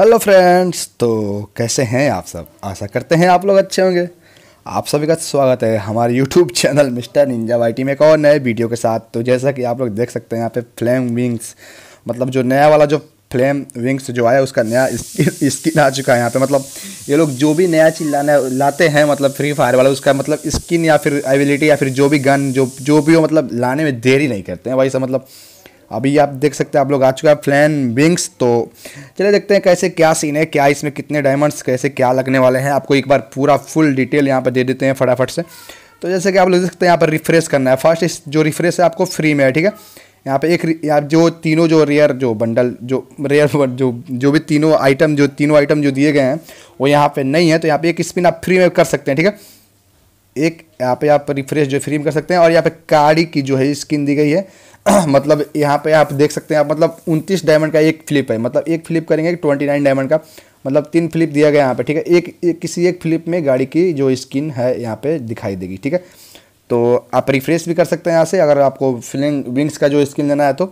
hello friends तो कैसे हैं आप सब आशा करते हैं आप लोग अच्छे होंगे आप सभी का स्वागत है हमारे YouTube channel mister ninja Y में एक और नए वीडियो के साथ तो जैसा कि आप लोग देख सकते हैं यहाँ पे फ्लेम विंग्स मतलब जो नया वाला जो फ्लेम विंग्स जो आया उसका नया स्किन आ चुका है यहाँ पे मतलब ये लोग जो भी नया चीज़ लाना लाते हैं मतलब फ्री फायर वाला उसका मतलब स्किन या फिर एबिलिटी या फिर जो भी गन जो जो भी हो मतलब लाने में देरी नहीं करते हैं वही सब मतलब अभी आप देख सकते हैं आप लोग आ चुका है फ्लैन विंग्स तो चले देखते हैं कैसे क्या सीन है क्या इसमें कितने डायमंड्स कैसे क्या लगने वाले हैं आपको एक बार पूरा फुल डिटेल यहाँ पर दे देते हैं फटाफट से तो जैसे कि आप लोग देख सकते हैं यहाँ पर रिफ्रेश करना है फर्स्ट इस जो रिफ्रेश है आपको फ्री में है ठीक है यहाँ पे एक यार जो तीनों जो रेयर जो बंडल जो रेयर जो जो भी तीनों आइटम जो तीनों आइटम जो दिए गए हैं वो यहाँ पे नहीं है तो यहाँ पे एक स्पिन आप फ्री में कर सकते हैं ठीक है एक यहाँ पे आप रिफ्रेश जो फ्री में कर सकते हैं और यहाँ पे काड़ी की जो है स्किन दी गई है मतलब यहाँ पे आप देख सकते हैं आप मतलब उनतीस डायमंड का एक फ्लिप है मतलब एक फ्लिप करेंगे ट्वेंटी नाइन डायमंड का मतलब तीन फ्लिप दिया गया यहाँ पे ठीक है एक, एक किसी एक फ्लिप में गाड़ी की जो स्किन है यहाँ पे दिखाई देगी ठीक है तो आप रिफ्रेश भी कर सकते हैं यहाँ से अगर आपको फिलिंग विंग्स का जो स्किन लेना है तो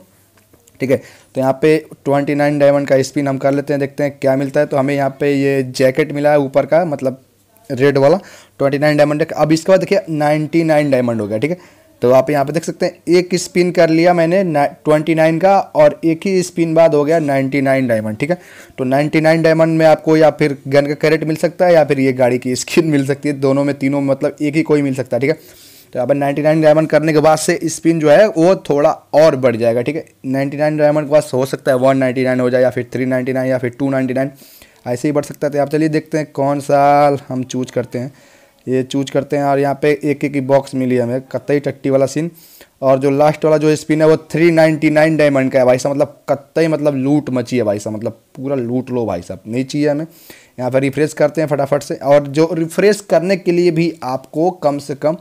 ठीक है तो यहाँ पे 29 डायमंड का स्पिन हम कर लेते हैं देखते हैं क्या मिलता है तो हमें यहाँ पे ये जैकेट मिला है ऊपर का मतलब रेड वाला 29 डायमंड अब इसके बाद देखिए 99 डायमंड हो गया ठीक है तो आप यहाँ पे देख सकते हैं एक स्पिन कर लिया मैंने ट्वेंटी नाइन का और एक ही स्पिन बाद हो गया नाइन्टी नाइन डायमंड ठीक है तो नाइन्टी नाइन डायमंड में आपको या फिर गन का कैरेट मिल सकता है या फिर ये गाड़ी की स्किन मिल सकती है दोनों में तीनों मतलब एक ही कोई मिल सकता है ठीक है तो यहाँ पर नाइन्टी नाइन डायमंड करने के बाद से स्पिन जो है वो थोड़ा और बढ़ जाएगा ठीक है नाइन्टी नाइन डायमंड के बाद हो सकता है वन नाइन हो जाए या फिर थ्री नाइन्टी नाइन या फिर टू नाइन्टी नाइन ऐसे ही बढ़ सकता है तो आप चलिए देखते हैं कौन सा हम चूज करते हैं ये चूज करते हैं और यहाँ पे एक एक ही बॉक्स मिली हमें कतई टट्टी वाला सीन और जो लास्ट वाला जो स्पिन है वो 399 डायमंड का है भाई साहब मतलब कतई मतलब लूट मची है भाई साहब मतलब पूरा लूट लो भाई साहब नहीं चाहिए हमें यहाँ पर रिफ्रेश करते हैं फटाफट से और जो रिफ्रेश करने के लिए भी आपको कम से कम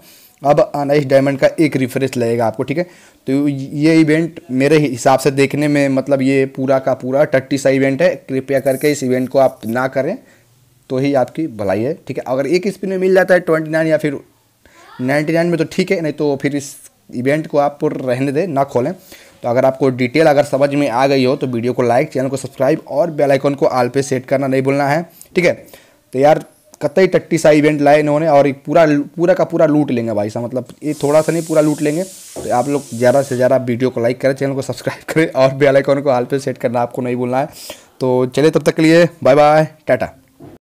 अब अनाइस डायमंड का एक रिफ्रेश लगेगा आपको ठीक है तो ये इवेंट मेरे हिसाब से देखने में मतलब ये पूरा का पूरा टट्टी सा इवेंट है कृपया करके इस इवेंट को आप ना करें तो ही आपकी भलाई है ठीक है अगर एक स्पिन में मिल जाता है ट्वेंटी नाइन या फिर नाइन्टी नाइन में तो ठीक है नहीं तो फिर इस इवेंट को आप रहने दें ना खोलें तो अगर आपको डिटेल अगर समझ में आ गई हो तो वीडियो को लाइक चैनल को सब्सक्राइब और बेल आइकन को आल पे सेट करना नहीं भूलना है ठीक है तो यार कतई टट्टी सा इवेंट लाए इन्होंने और एक पूरा पूरा का पूरा लूट लेंगे भाई साहब मतलब ये थोड़ा सा नहीं पूरा लूट लेंगे तो आप लोग ज़्यादा से ज़्यादा वीडियो को लाइक करें चैनल को सब्सक्राइब करें और बेलाइकॉन को आल पे सेट करना आपको नहीं भूलना है तो चलिए तब तक के लिए बाय बाय टाटा